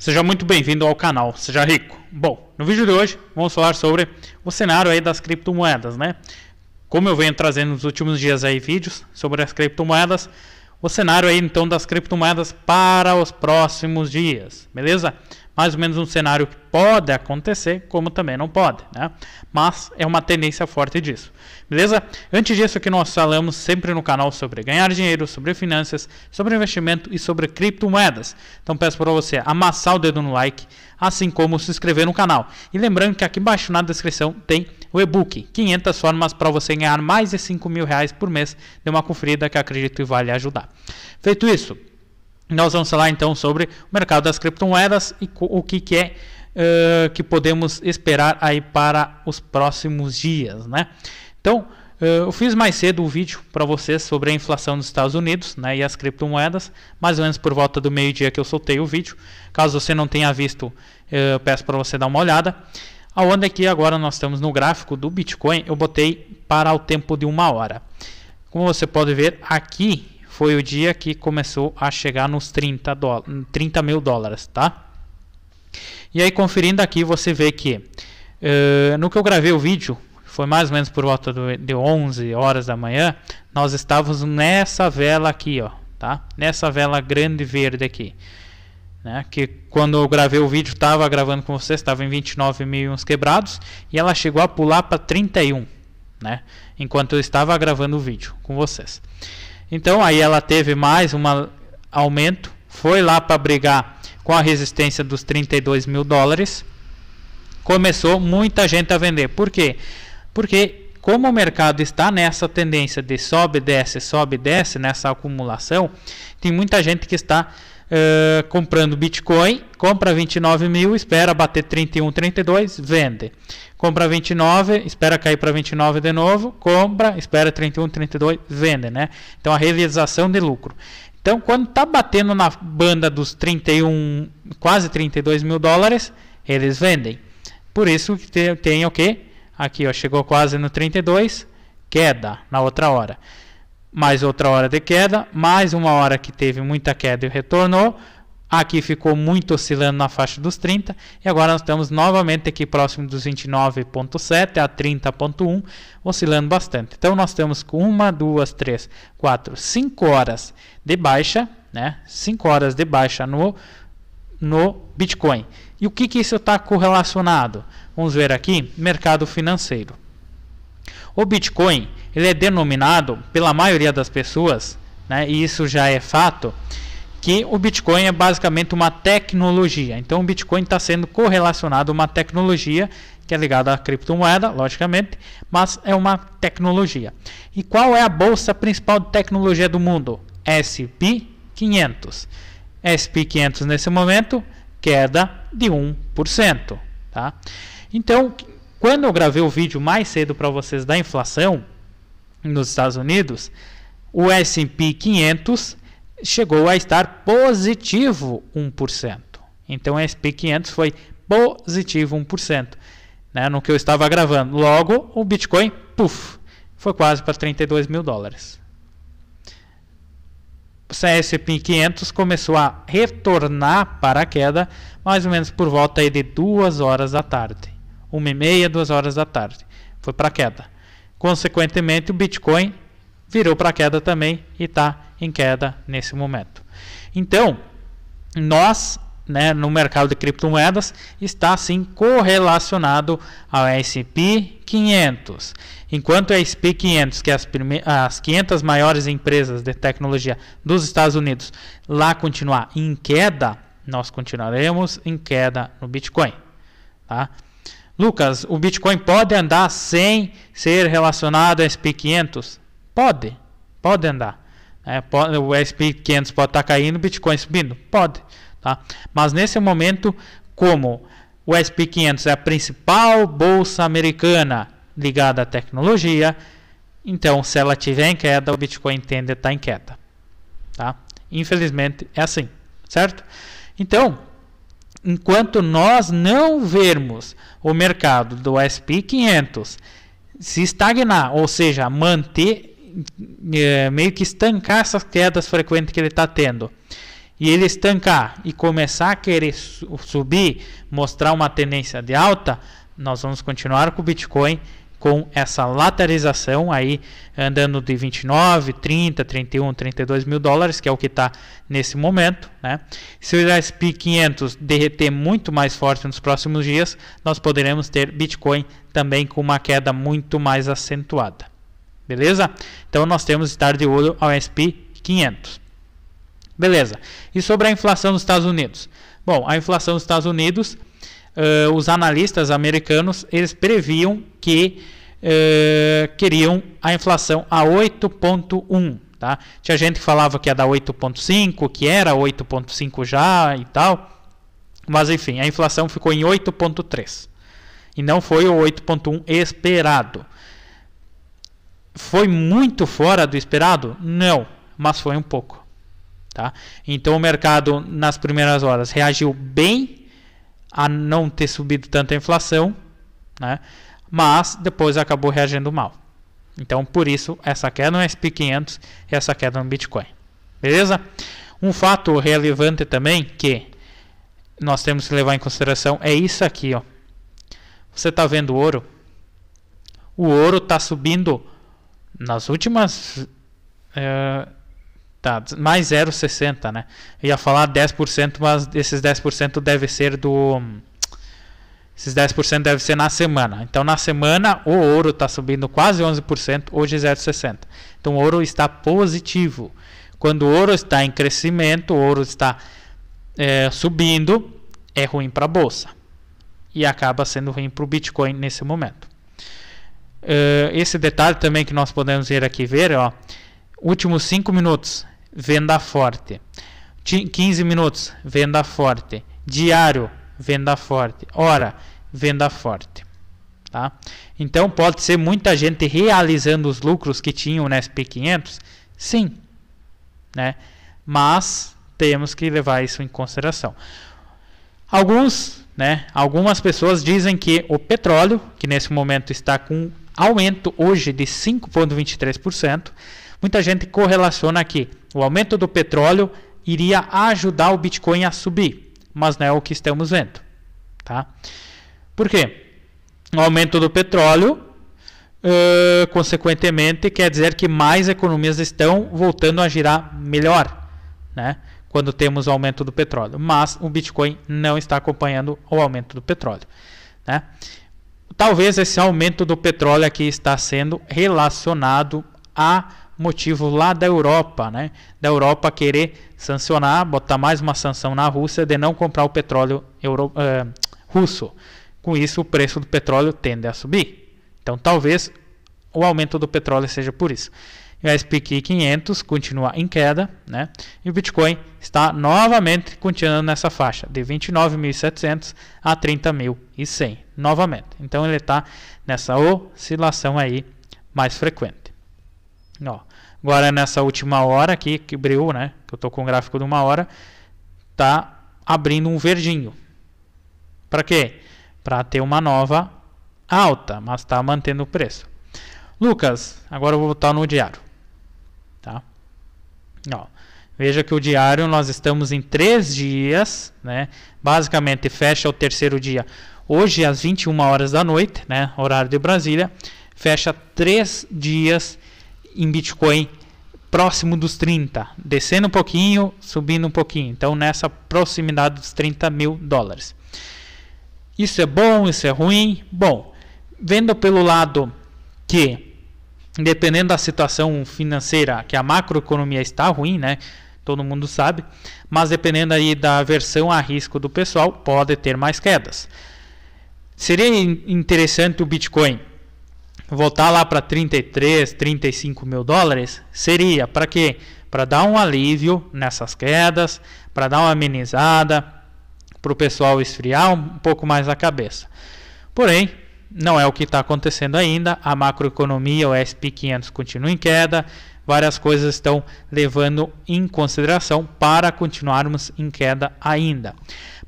Seja muito bem-vindo ao canal, seja rico. Bom, no vídeo de hoje vamos falar sobre o cenário aí das criptomoedas, né? Como eu venho trazendo nos últimos dias aí vídeos sobre as criptomoedas, o cenário aí então das criptomoedas para os próximos dias, beleza? mais ou menos um cenário que pode acontecer, como também não pode, né? Mas é uma tendência forte disso. Beleza? Antes disso que nós falamos sempre no canal sobre ganhar dinheiro, sobre finanças, sobre investimento e sobre criptomoedas. Então peço para você amassar o dedo no like, assim como se inscrever no canal. E lembrando que aqui embaixo na descrição tem o e-book 500 formas para você ganhar mais de 5 mil reais por mês. Dê uma conferida que acredito que vai lhe ajudar. Feito isso, nós vamos falar então sobre o mercado das criptomoedas e o que, que é uh, que podemos esperar aí para os próximos dias, né? Então, uh, eu fiz mais cedo um vídeo para vocês sobre a inflação dos Estados Unidos né, e as criptomoedas, mais ou menos por volta do meio-dia que eu soltei o vídeo. Caso você não tenha visto, eu peço para você dar uma olhada. Aonde aqui agora nós estamos no gráfico do Bitcoin, eu botei para o tempo de uma hora. Como você pode ver aqui, foi o dia que começou a chegar nos 30, 30 mil dólares, tá? E aí conferindo aqui você vê que uh, no que eu gravei o vídeo, foi mais ou menos por volta do, de 11 horas da manhã, nós estávamos nessa vela aqui, ó, tá? Nessa vela grande verde aqui. Né? Que quando eu gravei o vídeo, estava gravando com vocês, estava em 29 mil uns quebrados, e ela chegou a pular para 31, né? Enquanto eu estava gravando o vídeo com vocês. Então aí ela teve mais um aumento, foi lá para brigar com a resistência dos 32 mil dólares. Começou muita gente a vender. Por quê? Porque como o mercado está nessa tendência de sobe, desce, sobe, desce, nessa acumulação, tem muita gente que está eh, comprando Bitcoin, compra 29 mil, espera bater 31, 32, vende. Compra 29, espera cair para 29 de novo, compra, espera 31, 32, vende, né? Então a realização de lucro. Então quando está batendo na banda dos 31, quase 32 mil dólares, eles vendem. Por isso que tem, tem o que? Aqui ó, chegou quase no 32, queda na outra hora mais outra hora de queda, mais uma hora que teve muita queda e retornou. Aqui ficou muito oscilando na faixa dos 30 e agora nós estamos novamente aqui próximo dos 29.7 a 30.1, oscilando bastante. Então nós temos com uma, duas, três, quatro, cinco horas de baixa, né? Cinco horas de baixa no no Bitcoin. E o que que isso está correlacionado? Vamos ver aqui, mercado financeiro. O Bitcoin ele é denominado pela maioria das pessoas, né, e isso já é fato, que o Bitcoin é basicamente uma tecnologia. Então o Bitcoin está sendo correlacionado a uma tecnologia que é ligada à criptomoeda, logicamente, mas é uma tecnologia. E qual é a bolsa principal de tecnologia do mundo? SP 500. SP 500 nesse momento queda de 1%, tá? Então, quando eu gravei o vídeo mais cedo para vocês da inflação nos Estados Unidos, o S&P 500 chegou a estar positivo 1%. Então o S&P 500 foi positivo 1%, né, no que eu estava gravando. Logo, o Bitcoin, puf, foi quase para 32 mil dólares. O S&P 500 começou a retornar para a queda mais ou menos por volta aí de 2 horas da tarde uma e meia, duas horas da tarde. Foi para queda. Consequentemente, o Bitcoin virou para queda também e está em queda nesse momento. Então, nós, né, no mercado de criptomoedas, está sim correlacionado ao S&P 500. Enquanto o S&P 500, que é as, as 500 maiores empresas de tecnologia dos Estados Unidos, lá continuar em queda, nós continuaremos em queda no Bitcoin, tá? Lucas, o Bitcoin pode andar sem ser relacionado a SP500? Pode, pode andar. É, né? pode, o SP500 pode estar caindo, o Bitcoin subindo? Pode. Tá? Mas nesse momento, como o SP500 é a principal bolsa americana ligada à tecnologia, então se ela tiver em queda, o Bitcoin tende a estar em queda. Tá? Infelizmente é assim, certo? Então, enquanto nós não vermos o mercado do SP 500 se estagnar, ou seja, manter é, meio que estancar essas quedas frequentes que ele está tendo, e ele estancar e começar a querer subir, mostrar uma tendência de alta, nós vamos continuar com o Bitcoin com essa lateralização aí andando de 29, 30, 31, 32 mil dólares, que é o que está nesse momento, né? Se o S&P 500 derreter muito mais forte nos próximos dias, nós poderemos ter Bitcoin também com uma queda muito mais acentuada. Beleza? Então nós temos que estar de olho ao S&P 500. Beleza. E sobre a inflação nos Estados Unidos? Bom, a inflação nos Estados Unidos uh, os analistas americanos eles previam que uh, queriam a inflação a 8,1%. Tá? Tinha gente que falava que ia dar 8,5, que era 8,5 já e tal. Mas enfim, a inflação ficou em 8,3 e não foi o 8,1 esperado. Foi muito fora do esperado? Não, mas foi um pouco. Tá? Então o mercado nas primeiras horas reagiu bem a não ter subido tanto a inflação, né? mas depois acabou reagindo mal. Então, por isso, essa queda no SP500 e essa queda no Bitcoin. Beleza? Um fato relevante também que nós temos que levar em consideração é isso aqui. Ó. Você está vendo o ouro? O ouro está subindo nas últimas. Eh, Tá, mais 0,60, né? ia falar 10%, mas esses 10% deve ser do. Esses 10% deve ser na semana. Então, na semana, o ouro está subindo quase 11%, hoje 0,60. Então, o ouro está positivo. Quando o ouro está em crescimento, o ouro está é, subindo, é ruim para a bolsa. E acaba sendo ruim para o Bitcoin nesse momento. Uh, esse detalhe também que nós podemos ir aqui ver, ó Últimos 5 minutos, venda forte. 15 minutos, venda forte. Diário, venda forte. Hora, venda forte. Tá? Então pode ser muita gente realizando os lucros que tinham na SP500? Sim. Né? Mas temos que levar isso em consideração. Alguns, né, algumas pessoas dizem que o petróleo, que nesse momento está com aumento hoje de 5,23%, Muita gente correlaciona que o aumento do petróleo iria ajudar o Bitcoin a subir, mas não é o que estamos vendo. Tá? Por quê? O aumento do petróleo, uh, consequentemente, quer dizer que mais economias estão voltando a girar melhor, né? quando temos o aumento do petróleo. Mas o Bitcoin não está acompanhando o aumento do petróleo. Né? Talvez esse aumento do petróleo aqui está sendo relacionado a motivo lá da Europa, né? Da Europa querer sancionar, botar mais uma sanção na Rússia de não comprar o petróleo euro, eh, russo. Com isso, o preço do petróleo tende a subir. Então, talvez o aumento do petróleo seja por isso. E o SP 500 continua em queda, né? E o Bitcoin está novamente continuando nessa faixa de 29.700 a 30.100, novamente. Então ele está nessa oscilação aí mais frequente. Ó. Agora nessa última hora aqui, que abriu, né? Que eu tô com o gráfico de uma hora, tá abrindo um verdinho. Para quê? Para ter uma nova alta, mas está mantendo o preço. Lucas, agora eu vou voltar no diário. Tá? Ó, veja que o diário nós estamos em três dias, né? Basicamente fecha o terceiro dia hoje às 21 horas da noite, né? Horário de Brasília, fecha três dias em Bitcoin próximo dos 30, descendo um pouquinho, subindo um pouquinho. Então, nessa proximidade dos 30 mil dólares. Isso é bom, isso é ruim? Bom, vendo pelo lado que, dependendo da situação financeira, que a macroeconomia está ruim, né? Todo mundo sabe, mas dependendo aí da versão a risco do pessoal, pode ter mais quedas. Seria interessante o Bitcoin voltar lá para 33, 35 mil dólares, seria para quê? Para dar um alívio nessas quedas, para dar uma amenizada, para o pessoal esfriar um pouco mais a cabeça. Porém, não é o que está acontecendo ainda. A macroeconomia, o S&P 500 continua em queda. Várias coisas estão levando em consideração para continuarmos em queda ainda.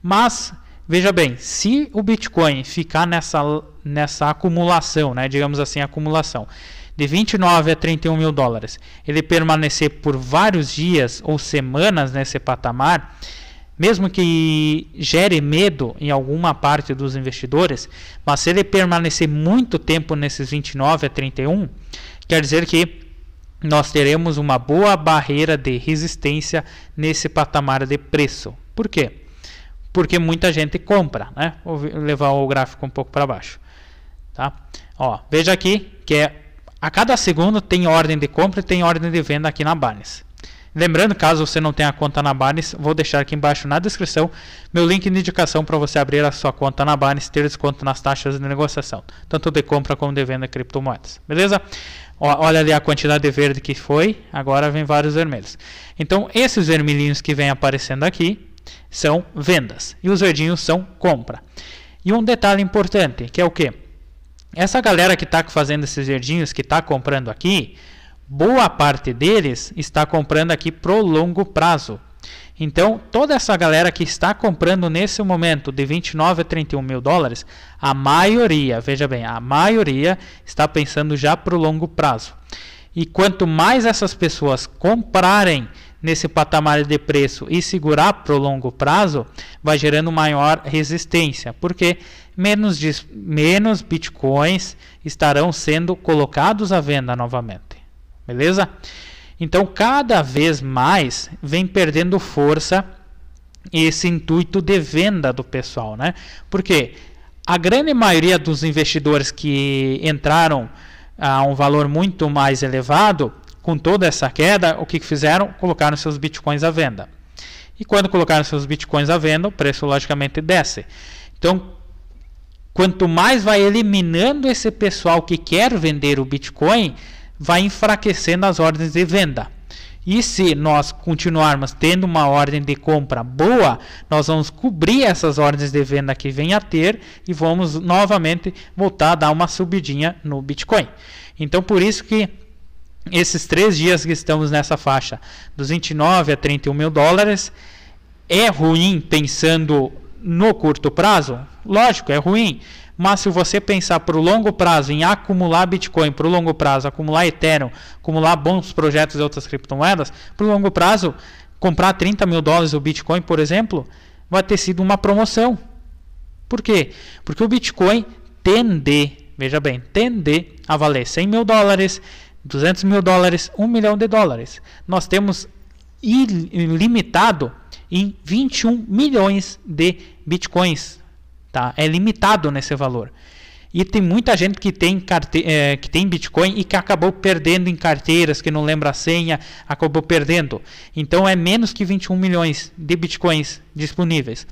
Mas Veja bem, se o Bitcoin ficar nessa, nessa acumulação, né, digamos assim, acumulação de 29 a 31 mil dólares, ele permanecer por vários dias ou semanas nesse patamar, mesmo que gere medo em alguma parte dos investidores, mas se ele permanecer muito tempo nesses 29 a 31, quer dizer que nós teremos uma boa barreira de resistência nesse patamar de preço. Por quê? porque muita gente compra, né? Vou levar o gráfico um pouco para baixo, tá? Ó, veja aqui que é a cada segundo tem ordem de compra e tem ordem de venda aqui na Binance. Lembrando, caso você não tenha conta na Binance, vou deixar aqui embaixo na descrição meu link de indicação para você abrir a sua conta na Binance ter desconto nas taxas de negociação, tanto de compra como de venda de criptomoedas. Beleza? Ó, olha ali a quantidade de verde que foi, agora vem vários vermelhos. Então, esses vermelhinhos que vem aparecendo aqui, são vendas e os verdinhos são compra. E um detalhe importante, que é o que? Essa galera que está fazendo esses verdinhos, que está comprando aqui, boa parte deles está comprando aqui pro longo prazo. Então, toda essa galera que está comprando nesse momento de 29 a 31 mil dólares, a maioria, veja bem, a maioria está pensando já para o longo prazo. E quanto mais essas pessoas comprarem nesse patamar de preço e segurar para o longo prazo, vai gerando maior resistência, porque menos, menos bitcoins estarão sendo colocados à venda novamente. Beleza? Então, cada vez mais vem perdendo força esse intuito de venda do pessoal, né? Porque a grande maioria dos investidores que entraram a um valor muito mais elevado com toda essa queda, o que fizeram? Colocaram seus bitcoins à venda. E quando colocaram seus bitcoins à venda, o preço logicamente desce. Então, quanto mais vai eliminando esse pessoal que quer vender o bitcoin, vai enfraquecendo as ordens de venda. E se nós continuarmos tendo uma ordem de compra boa, nós vamos cobrir essas ordens de venda que vem a ter e vamos novamente voltar a dar uma subidinha no Bitcoin. Então, por isso que esses três dias que estamos nessa faixa, dos 29 a 31 mil dólares, é ruim pensando no curto prazo? Lógico, é ruim. Mas se você pensar para o longo prazo, em acumular Bitcoin para o longo prazo, acumular Ethereum, acumular bons projetos e outras criptomoedas, para o longo prazo, comprar 30 mil dólares o Bitcoin, por exemplo, vai ter sido uma promoção. Por quê? Porque o Bitcoin tende, veja bem, tende a valer 100 mil dólares, 200 mil dólares, 1 milhão de dólares. Nós temos ilimitado em 21 milhões de bitcoins. Tá? É limitado nesse valor. E tem muita gente que tem, carte... É, que tem Bitcoin e que acabou perdendo em carteiras, que não lembra a senha, acabou perdendo. Então é menos que 21 milhões de Bitcoins disponíveis.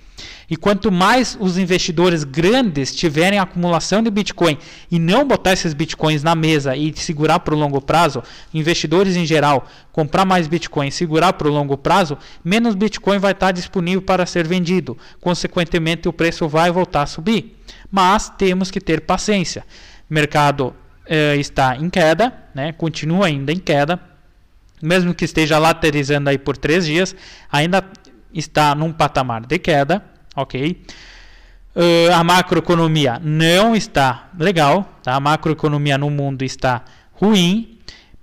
E quanto mais os investidores grandes tiverem acumulação de Bitcoin e não botar esses Bitcoins na mesa e segurar para o longo prazo, investidores em geral, comprar mais Bitcoin e segurar para o longo prazo, menos Bitcoin vai estar disponível para ser vendido. Consequentemente, o preço vai voltar a subir mas temos que ter paciência. O mercado eh, está em queda, né? continua ainda em queda, mesmo que esteja lateralizando aí por três dias, ainda está num patamar de queda, ok? Uh, a macroeconomia não está legal, tá? a macroeconomia no mundo está ruim.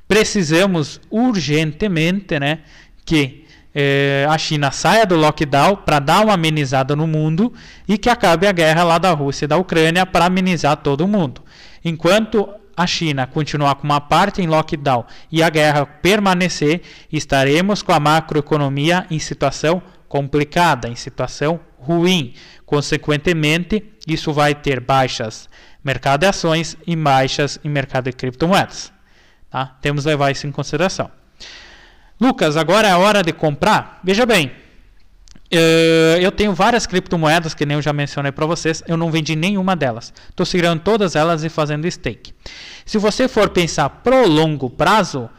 Precisamos urgentemente né, que é, a China saia do lockdown para dar uma amenizada no mundo e que acabe a guerra lá da Rússia e da Ucrânia para amenizar todo mundo. Enquanto a China continuar com uma parte em lockdown e a guerra permanecer, estaremos com a macroeconomia em situação complicada, em situação ruim. Consequentemente, isso vai ter baixas mercado de ações e baixas em mercado de criptomoedas. Tá? Temos que levar isso em consideração. Lucas, agora é a hora de comprar? Veja bem, eh, eu tenho várias criptomoedas que nem eu já mencionei para vocês, eu não vendi nenhuma delas. Estou segurando todas elas e fazendo stake. Se você for pensar pro longo prazo,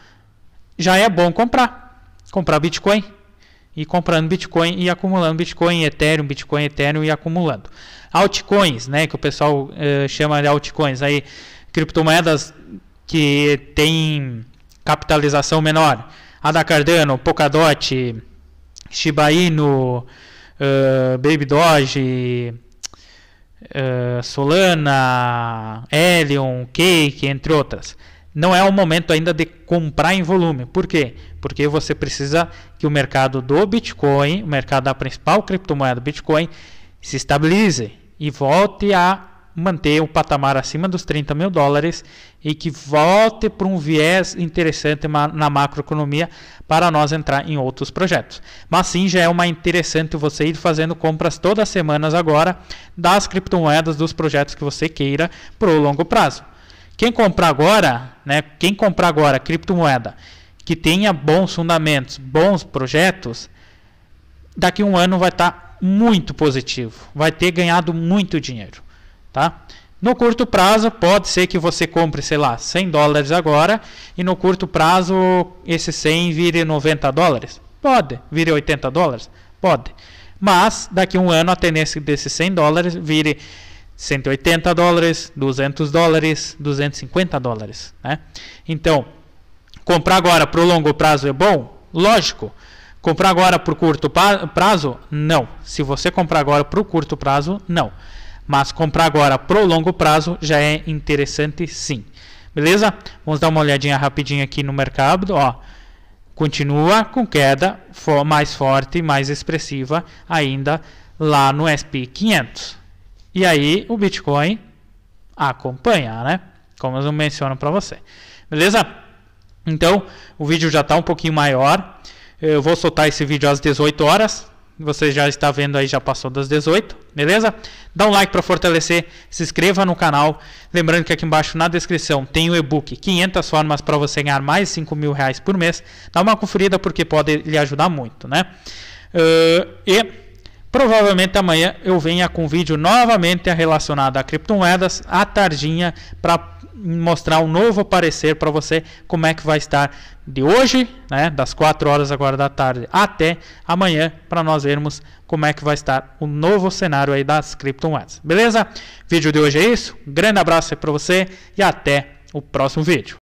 já é bom comprar. Comprar Bitcoin e comprando Bitcoin e acumulando Bitcoin, Ethereum, Bitcoin, Ethereum e acumulando. Altcoins, né, que o pessoal eh, chama de altcoins aí, criptomoedas que tem capitalização menor. Ada Cardano, Polkadot, Shiba Inu, uh, eh, Baby Doge, uh, Solana, Helion, Cake, entre outras. Não é o momento ainda de comprar em volume. Por quê? Porque você precisa que o mercado do Bitcoin, o mercado da principal criptomoeda Bitcoin, se estabilize e volte a manter o patamar acima dos 30 mil dólares e que volte para um viés interessante na macroeconomia para nós entrar em outros projetos. Mas sim, já é uma interessante você ir fazendo compras todas as semanas agora das criptomoedas, dos projetos que você queira para o longo prazo. Quem comprar agora, né, quem comprar agora criptomoeda que tenha bons fundamentos, bons projetos, daqui a um ano vai estar tá muito positivo, vai ter ganhado muito dinheiro. Tá? No curto prazo, pode ser que você compre, sei lá, 100 dólares agora e no curto prazo esse 100 vire 90 dólares. Pode, vire 80 dólares. Pode. Mas daqui a um ano a tendência desses 100 dólares vire 180 dólares, 200 dólares, 250 dólares. Né? Então, comprar agora para o longo prazo é bom? Lógico. Comprar agora para o curto prazo? Não. Se você comprar agora para o curto prazo, não. Mas comprar agora pro longo prazo já é interessante sim. Beleza? Vamos dar uma olhadinha rapidinho aqui no mercado, ó. Continua com queda for mais forte, mais expressiva ainda lá no SP 500. E aí o Bitcoin acompanha, né? Como eu menciono para você. Beleza? Então, o vídeo já está um pouquinho maior. Eu vou soltar esse vídeo às 18 horas, você já está vendo aí, já passou das 18, beleza? Dá um like para fortalecer, se inscreva no canal. Lembrando que aqui embaixo na descrição tem o e-book 500 formas para você ganhar mais 5 mil reais por mês. Dá uma conferida porque pode lhe ajudar muito, né? Uh, e Provavelmente amanhã eu venha com um vídeo novamente relacionado a criptomoedas à tardinha para mostrar um novo parecer para você como é que vai estar de hoje, né, das 4 horas agora da tarde até amanhã para nós vermos como é que vai estar o novo cenário aí das criptomoedas. Beleza? Vídeo de hoje é isso. Grande abraço para você e até o próximo vídeo.